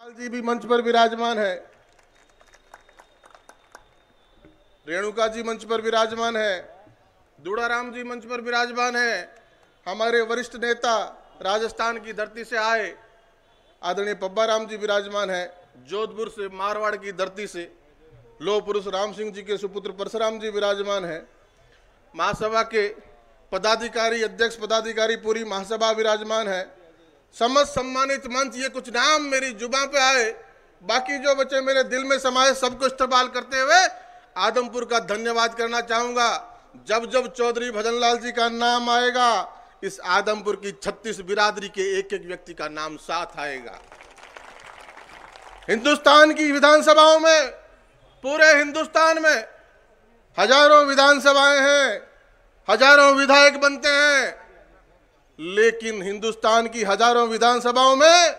पाल जी भी मंच पर विराजमान है रेणुका जी मंच पर विराजमान है दुड़ाराम जी मंच पर विराजमान है हमारे वरिष्ठ नेता राजस्थान की धरती से आए आदरणीय पब्बा राम जी विराजमान है जोधपुर से मारवाड़ की धरती से लोह पुरुष राम सिंह जी के सुपुत्र परशुराम जी विराजमान है महासभा के पदाधिकारी अध्यक्ष पदाधिकारी पूरी महासभा विराजमान है समझ सम्मानित मंच ये कुछ नाम मेरी जुबा पे आए बाकी जो बच्चे मेरे दिल में समाये सबको इस्तेमाल करते हुए आदमपुर का धन्यवाद करना चाहूंगा जब जब चौधरी भजनलाल जी का नाम आएगा इस आदमपुर की छत्तीस बिरादरी के एक एक व्यक्ति का नाम साथ आएगा हिंदुस्तान की विधानसभाओं में पूरे हिंदुस्तान में हजारों विधानसभाएं हैं हजारों विधायक बनते हैं लेकिन हिंदुस्तान की हजारों विधानसभाओं में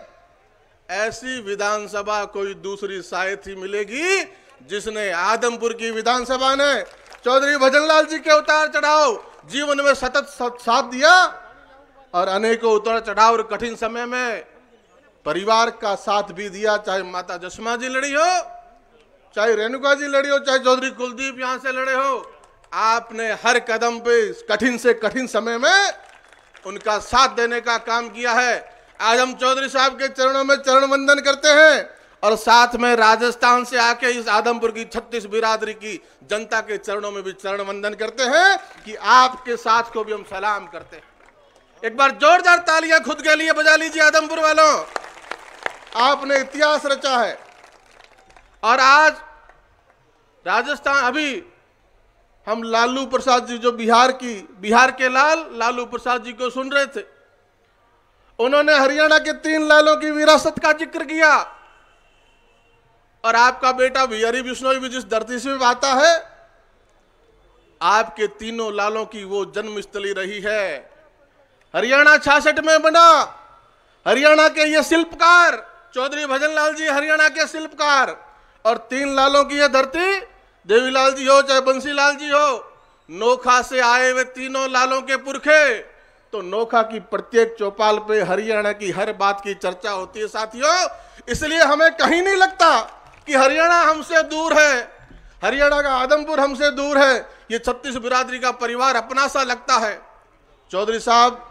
ऐसी विधानसभा कोई दूसरी शायद ही मिलेगी जिसने आदमपुर की विधानसभा ने चौधरी भजनलाल जी के उतार चढ़ाव जीवन में सतत साथ दिया और अनेकों उतार चढ़ाव और कठिन समय में परिवार का साथ भी दिया चाहे माता जशमा जी लड़ी हो चाहे रेणुका जी लड़ी हो चाहे चौधरी कुलदीप यहां से लड़े हो आपने हर कदम पे कठिन से कठिन समय में उनका साथ देने का काम किया है आज हम चौधरी साहब के चरणों में चरण वंदन करते हैं और साथ में राजस्थान से आके इस आदमपुर की छत्तीस बिरादरी की जनता के चरणों में भी चरण वंदन करते हैं कि आपके साथ को भी हम सलाम करते हैं एक बार जोरदार तालियां खुद के लिए बजा लीजिए आदमपुर वालों आपने इतिहास रचा है और आज राजस्थान अभी हम लालू प्रसाद जी जो बिहार की बिहार के लाल लालू प्रसाद जी को सुन रहे थे उन्होंने हरियाणा के तीन लालों की विरासत का जिक्र किया और आपका बेटा बिहारी बिश्नोई भी जिस धरती से आता है आपके तीनों लालों की वो जन्मस्थली रही है हरियाणा छियासठ में बना हरियाणा के ये शिल्पकार चौधरी भजन लाल जी हरियाणा के शिल्पकार और तीन लालों की ये धरती देवीलाल जी हो चाहे बंसीलाल जी हो नोखा से आए हुए तीनों लालों के पुरखे तो नोखा की प्रत्येक चौपाल पे हरियाणा की हर बात की चर्चा होती है साथियों इसलिए हमें कहीं नहीं लगता कि हरियाणा हमसे दूर है हरियाणा का आदमपुर हमसे दूर है ये छत्तीस बिरादरी का परिवार अपना सा लगता है चौधरी साहब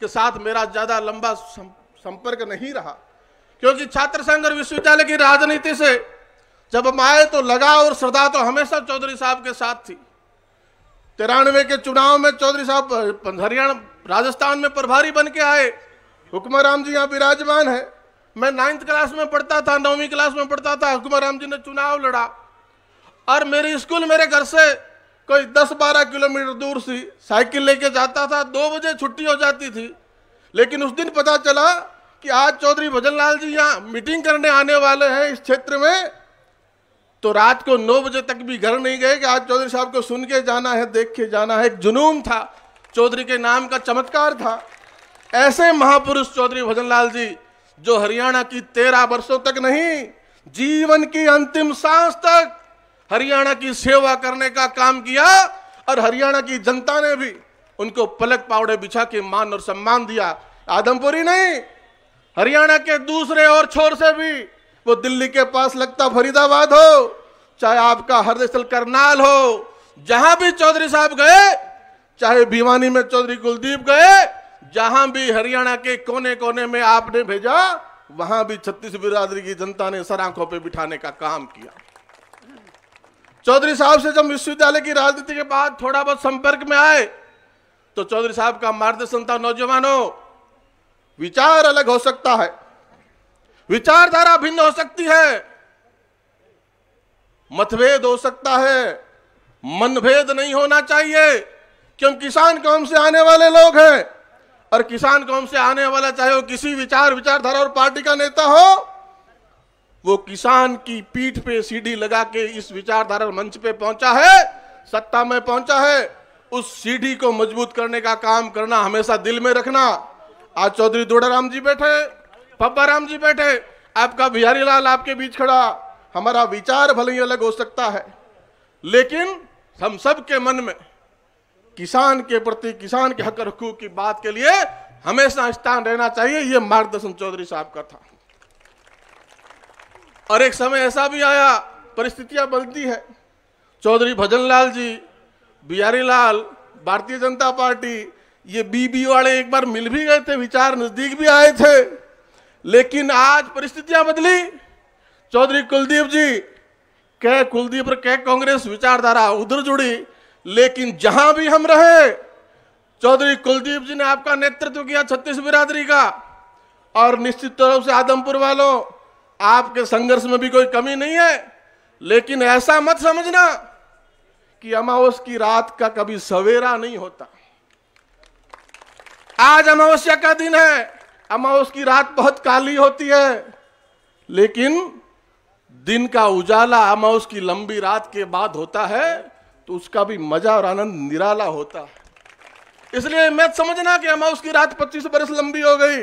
के साथ मेरा ज़्यादा लंबा संपर्क नहीं रहा क्योंकि छात्र संघ और विश्वविद्यालय की राजनीति से जब हम आए तो लगा और श्रद्धा तो हमेशा चौधरी साहब के साथ थी तिरानवे के चुनाव में चौधरी साहब हरियाणा राजस्थान में प्रभारी बन के आए राम जी यहाँ विराजमान है मैं नाइन्थ क्लास में पढ़ता था नौवीं क्लास में पढ़ता था राम जी ने चुनाव लड़ा और मेरी स्कूल मेरे घर से कोई 10-12 किलोमीटर दूर थी साइकिल लेके जाता था दो बजे छुट्टी हो जाती थी लेकिन उस दिन पता चला कि आज चौधरी भजन लाल जी यहाँ मीटिंग करने आने वाले हैं इस क्षेत्र में तो रात को नौ बजे तक भी घर नहीं गए कि आज चौधरी साहब को सुन के जाना है देख के जाना है एक जुनून था चौधरी के नाम का चमत्कार था ऐसे महापुरुष चौधरी भजनलाल जी जो हरियाणा की तेरह वर्षों तक नहीं जीवन की अंतिम सांस तक हरियाणा की सेवा करने का काम किया और हरियाणा की जनता ने भी उनको पलक पावड़े बिछा के मान और सम्मान दिया आदमपुरी नहीं हरियाणा के दूसरे और छोर से भी वो दिल्ली के पास लगता फरीदाबाद हो चाहे आपका हरदय स्थल करनाल हो जहां भी चौधरी साहब गए चाहे भिवानी में चौधरी कुलदीप गए जहां भी हरियाणा के कोने कोने में आपने भेजा वहां भी छत्तीस बिरादरी की जनता ने सर आंखों पर बिठाने का काम किया चौधरी साहब से जब विश्वविद्यालय की राजनीति के बाद थोड़ा बहुत संपर्क में आए तो चौधरी साहब का मार्गदर्शन था नौजवानों विचार अलग हो सकता है विचारधारा भिन्न हो सकती है मतभेद हो सकता है मनभेद नहीं होना चाहिए क्यों किसान कौम से आने वाले लोग हैं और किसान कौम से आने वाला चाहे वो किसी विचार विचारधारा और पार्टी का नेता हो वो किसान की पीठ पे सीढ़ी लगा के इस विचारधारा मंच पे पहुंचा है सत्ता में पहुंचा है उस सीढ़ी को मजबूत करने का काम करना हमेशा दिल में रखना आज चौधरी दुडाराम जी बैठे पप्पा राम जी बैठे आपका बिहारी लाल आपके बीच खड़ा हमारा विचार भले ही अलग हो सकता है लेकिन हम सब के मन में किसान के प्रति किसान के हक हकूक की बात के लिए हमेशा स्थान रहना चाहिए ये मार्गदर्शन चौधरी साहब का था और एक समय ऐसा भी आया परिस्थितियां बदलती है चौधरी भजन लाल जी बिहारी लाल भारतीय जनता पार्टी ये बीबी वाले एक बार मिल भी गए थे विचार नजदीक भी आए थे लेकिन आज परिस्थितियां बदली चौधरी कुलदीप जी कह कुलदीप और कह कांग्रेस विचारधारा उधर जुड़ी लेकिन जहां भी हम रहे चौधरी कुलदीप जी ने आपका नेतृत्व किया छत्तीस बिरादरी का और निश्चित तौर से आदमपुर वालों आपके संघर्ष में भी कोई कमी नहीं है लेकिन ऐसा मत समझना कि अमावस की रात का कभी सवेरा नहीं होता आज अमावस्या का दिन है अमावस की रात बहुत काली होती है लेकिन दिन का उजाला अमावस की लंबी रात के बाद होता है तो उसका भी मजा और आनंद निराला होता है इसलिए मैं समझना कि अमावस की रात 25 बरस लंबी हो गई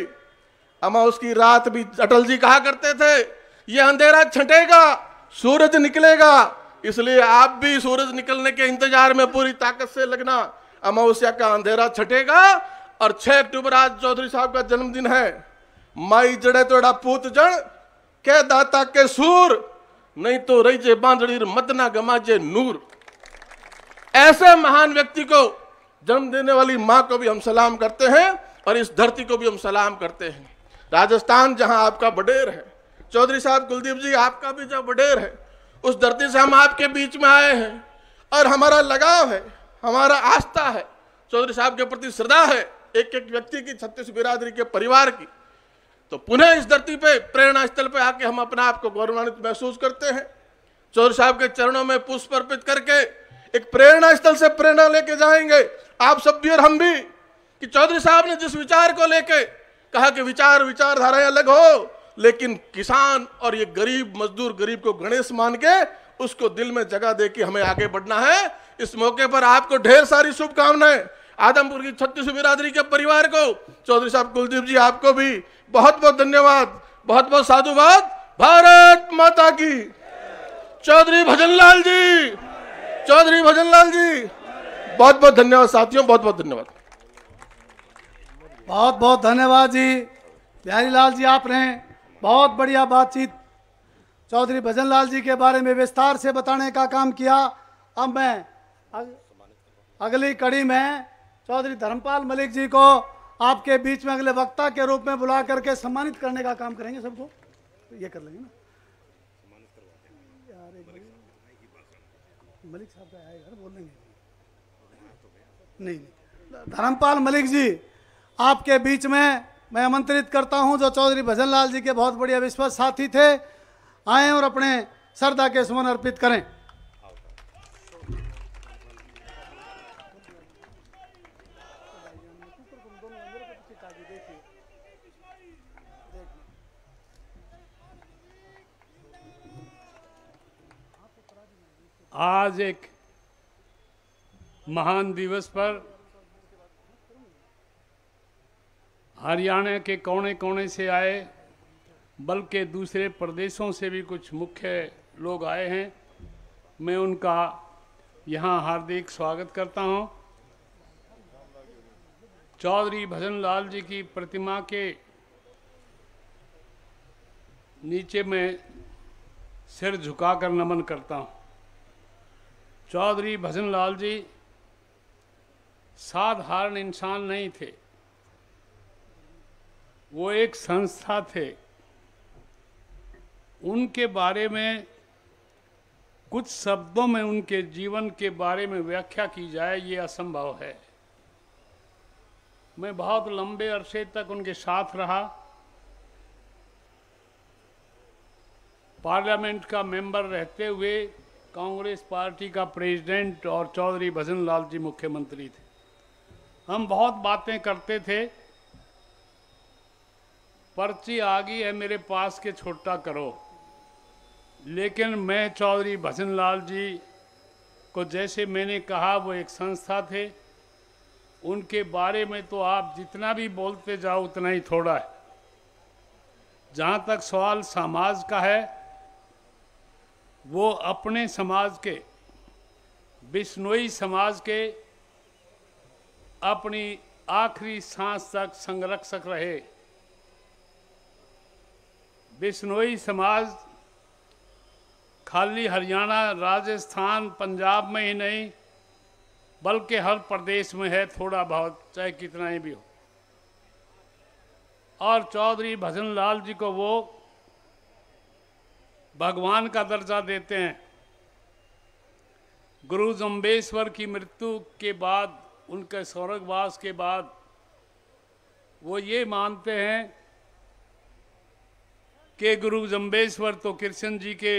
अमावस की रात भी अटल जी कहा करते थे ये अंधेरा छटेगा सूरज निकलेगा इसलिए आप भी सूरज निकलने के इंतजार में पूरी ताकत से लगना अमावस्या का अंधेरा छटेगा और छह अक्टूबर आज चौधरी साहब का जन्मदिन है माई जड़े तोड़ा पूत जड़ के दाता के सूर नहीं तो रही जे बांधड़ी मतना गमाजे नूर ऐसे महान व्यक्ति को जन्म देने वाली माँ को भी हम सलाम करते हैं और इस धरती को भी हम सलाम करते हैं राजस्थान जहाँ आपका बडेर है चौधरी साहब कुलदीप जी आपका भी जहाँ बडेर है उस धरती से हम आपके बीच में आए हैं और हमारा लगाव है हमारा आस्था है चौधरी साहब के प्रति श्रद्धा है एक एक व्यक्ति की छत्तीस बिरादरी के परिवार की तो पुनः इस धरती पे प्रेरणा स्थल पे आके हम अपने आप को गौरवान्वित महसूस करते हैं चौधरी साहब के चरणों में पुष्प अर्पित करके एक प्रेरणा स्थल से प्रेरणा लेके जाएंगे आप सब भी और हम भी कि चौधरी साहब ने जिस विचार को लेके कहा कि विचार विचारधाराएं अलग हो लेकिन किसान और ये गरीब मजदूर गरीब को गणेश मान के उसको दिल में जगह दे के हमें आगे बढ़ना है इस मौके पर आपको ढेर सारी शुभकामनाएं आदमपुर की छत्तीसवीं बिरादरी के परिवार को चौधरी साहब कुलदीप जी आपको भी बहुत बहुत धन्यवाद बहुत बहुत साधुवाद भारत माता की चौधरी भजनलाल जी चौधरी भजनलाल जी बहुत बहुत धन्यवाद साथियों बहुत बहुत धन्यवाद बहुत बहुत धन्यवाद जी प्यारी लाल जी आप रहे बहुत बढ़िया बातचीत चौधरी भजन लाल जी के बारे में विस्तार से बताने का काम किया अब मैं अगली कड़ी में चौधरी धर्मपाल मलिक जी को आपके बीच में अगले वक्ता के रूप में बुला करके सम्मानित करने का काम करेंगे सबको तो ये कर लेंगे ना मलिक साहब का आएगा बोल नहीं धर्मपाल मलिक जी आपके बीच में मैं आमंत्रित करता हूं जो चौधरी भजन लाल जी के बहुत बढ़िया विश्वास साथी थे आए और अपने श्रद्धा के सुमन अर्पित करें आज एक महान दिवस पर हरियाणा के कोने कोने से आए बल्कि दूसरे प्रदेशों से भी कुछ मुख्य लोग आए हैं मैं उनका यहाँ हार्दिक स्वागत करता हूँ चौधरी भजन लाल जी की प्रतिमा के नीचे मैं सिर झुकाकर नमन करता हूँ चौधरी भजन लाल जी साधारण इंसान नहीं थे वो एक संस्था थे उनके बारे में कुछ शब्दों में उनके जीवन के बारे में व्याख्या की जाए ये असंभव है मैं बहुत लंबे अरसे तक उनके साथ रहा पार्लियामेंट का मेंबर रहते हुए कांग्रेस पार्टी का प्रेसिडेंट और चौधरी भजन लाल जी मुख्यमंत्री थे हम बहुत बातें करते थे पर्ची आ गई है मेरे पास के छोटा करो लेकिन मैं चौधरी भजन लाल जी को जैसे मैंने कहा वो एक संस्था थे उनके बारे में तो आप जितना भी बोलते जाओ उतना ही थोड़ा है जहाँ तक सवाल समाज का है वो अपने समाज के बिश्नोई समाज के अपनी आखिरी सांस तक संरक्षक रहे बिश्नोई समाज खाली हरियाणा राजस्थान पंजाब में ही नहीं बल्कि हर प्रदेश में है थोड़ा बहुत चाहे कितना ही भी हो और चौधरी भजन लाल जी को वो भगवान का दर्जा देते हैं गुरु जम्बेश्वर की मृत्यु के बाद उनके स्वर्गवास के बाद वो ये मानते हैं कि गुरु जम्बेश्वर तो कृष्ण जी के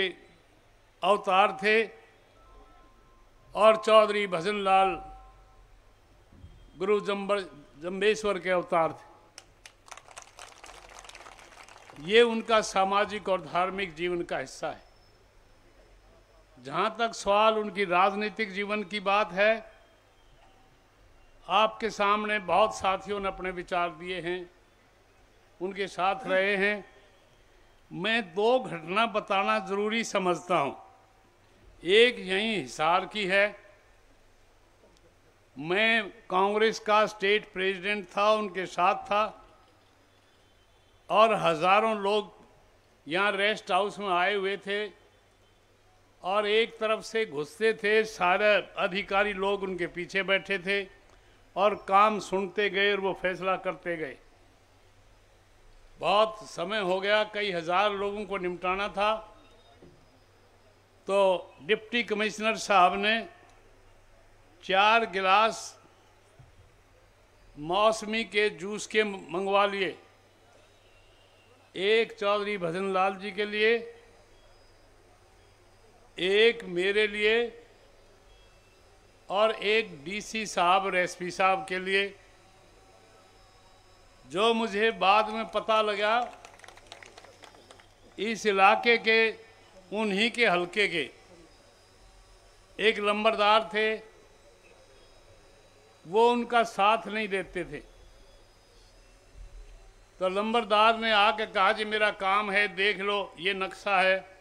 अवतार थे और चौधरी भजन लाल गुरु जम्बर जम्बेश्वर के अवतार थे ये उनका सामाजिक और धार्मिक जीवन का हिस्सा है जहाँ तक सवाल उनकी राजनीतिक जीवन की बात है आपके सामने बहुत साथियों ने अपने विचार दिए हैं उनके साथ रहे हैं मैं दो घटना बताना ज़रूरी समझता हूँ एक यहीं हिसार की है मैं कांग्रेस का स्टेट प्रेसिडेंट था उनके साथ था और हज़ारों लोग यहाँ रेस्ट हाउस में आए हुए थे और एक तरफ से घुसते थे सारे अधिकारी लोग उनके पीछे बैठे थे और काम सुनते गए और वो फैसला करते गए बहुत समय हो गया कई हज़ार लोगों को निपटाना था तो डिप्टी कमिश्नर साहब ने चार गिलास मौसमी के जूस के मंगवा लिए एक चौधरी भजन लाल जी के लिए एक मेरे लिए और एक डीसी साहब रेसपी साहब के लिए जो मुझे बाद में पता लगा इस इलाके के उन्हीं के हलके के एक लंबरदार थे वो उनका साथ नहीं देते थे तो लंबरदार ने आके कहा जी मेरा काम है देख लो ये नक्शा है